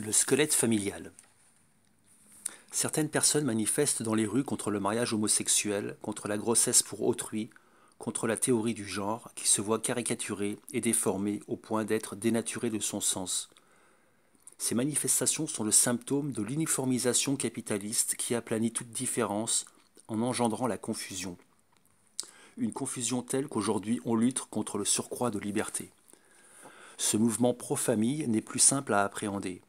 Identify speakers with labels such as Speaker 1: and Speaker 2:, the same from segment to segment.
Speaker 1: Le squelette familial. Certaines personnes manifestent dans les rues contre le mariage homosexuel, contre la grossesse pour autrui, contre la théorie du genre qui se voit caricaturée et déformée au point d'être dénaturée de son sens. Ces manifestations sont le symptôme de l'uniformisation capitaliste qui aplanit toute différence en engendrant la confusion. Une confusion telle qu'aujourd'hui on lutte contre le surcroît de liberté. Ce mouvement pro-famille n'est plus simple à appréhender.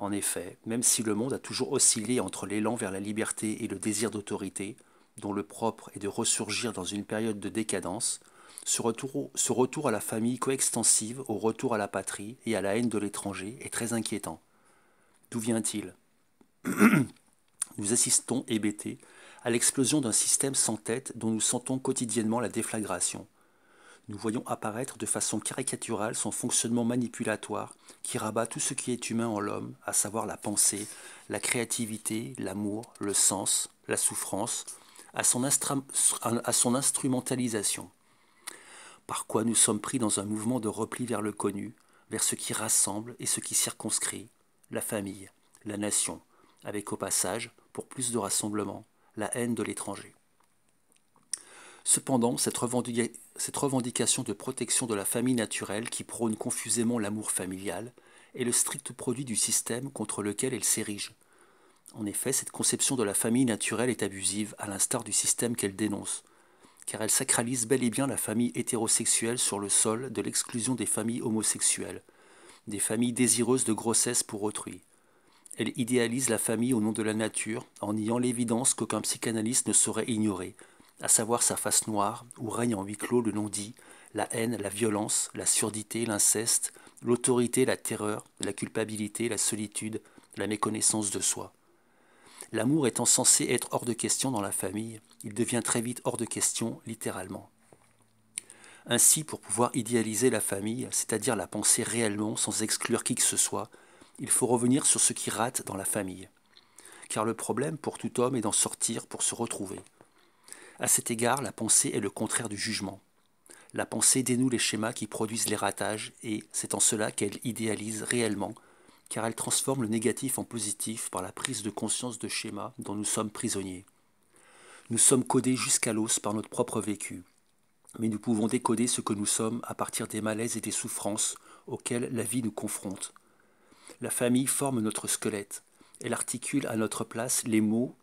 Speaker 1: En effet, même si le monde a toujours oscillé entre l'élan vers la liberté et le désir d'autorité, dont le propre est de ressurgir dans une période de décadence, ce retour, à la famille coextensive, au retour à la patrie et à la haine de l'étranger est très inquiétant. D'où vient-il Nous assistons, hébétés, à l'explosion d'un système sans tête dont nous sentons quotidiennement la déflagration nous voyons apparaître de façon caricaturale son fonctionnement manipulatoire qui rabat tout ce qui est humain en l'homme, à savoir la pensée, la créativité, l'amour, le sens, la souffrance, à son, instrumentalisation. Par quoi nous sommes pris dans un mouvement de repli vers le connu, vers ce qui rassemble et ce qui circonscrit, la famille, la nation, avec au passage, pour plus de rassemblement, la haine de l'étranger. Cependant, cette, revendication de protection de la famille naturelle qui prône confusément l'amour familial est le strict produit du système contre lequel elle s'érige. En effet, cette conception de la famille naturelle est abusive, à l'instar du système qu'elle dénonce, car elle sacralise bel et bien la famille hétérosexuelle sur le sol de l'exclusion des familles homosexuelles, des familles désireuses de grossesse pour autrui. Elle idéalise la famille au nom de la nature, en niant l'évidence qu'aucun psychanalyste ne saurait ignorer, à savoir sa face noire, où règne en huis clos le non-dit, la haine, la violence, la surdité, l'inceste, l'autorité, la terreur, la culpabilité, la solitude, la méconnaissance de soi. L'amour étant censé être hors de question dans la famille, il devient très vite hors de question littéralement. Ainsi, pour pouvoir idéaliser la famille, c'est-à-dire la penser réellement sans exclure qui que ce soit, il faut revenir sur ce qui rate dans la famille. Car le problème pour tout homme est d'en sortir pour se retrouver. À cet égard, la pensée est le contraire du jugement. La pensée dénoue les schémas qui produisent les ratages, et c'est en cela qu'elle idéalise réellement, car elle transforme le négatif en positif par la prise de conscience de schémas dont nous sommes prisonniers. Nous sommes codés jusqu'à l'os par notre propre vécu, mais nous pouvons décoder ce que nous sommes à partir des malaises et des souffrances auxquelles la vie nous confronte. La famille forme notre squelette, elle articule à notre place les mots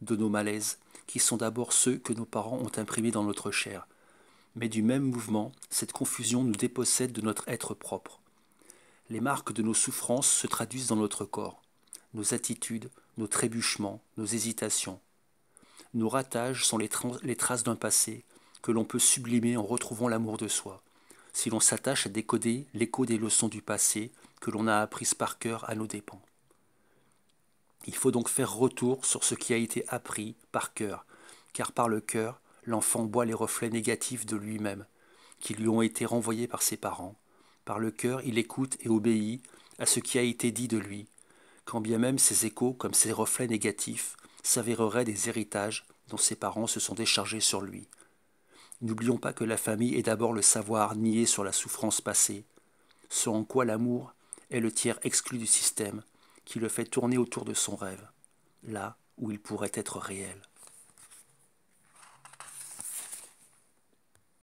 Speaker 1: de nos malaises qui sont d'abord ceux que nos parents ont imprimés dans notre chair. Mais du même mouvement, cette confusion nous dépossède de notre être propre. Les marques de nos souffrances se traduisent dans notre corps, nos attitudes, nos trébuchements, nos hésitations. Nos ratages sont les, les traces d'un passé que l'on peut sublimer en retrouvant l'amour de soi, si l'on s'attache à décoder l'écho des leçons du passé que l'on a apprises par cœur à nos dépens. Il faut donc faire retour sur ce qui a été appris par cœur, car par le cœur, l'enfant boit les reflets négatifs de lui-même, qui lui ont été renvoyés par ses parents. Par le cœur, il écoute et obéit à ce qui a été dit de lui, quand bien même ses échos, comme ses reflets négatifs, s'avéreraient des héritages dont ses parents se sont déchargés sur lui. N'oublions pas que la famille est d'abord le savoir nié sur la souffrance passée, ce en quoi l'amour est le tiers exclu du système, qui le fait tourner autour de son rêve, là où il pourrait être réel.